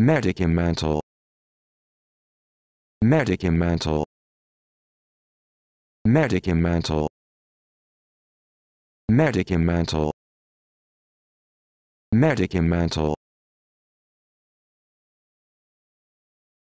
Medicamental Medicamental Medicamental Medicamental Medicamental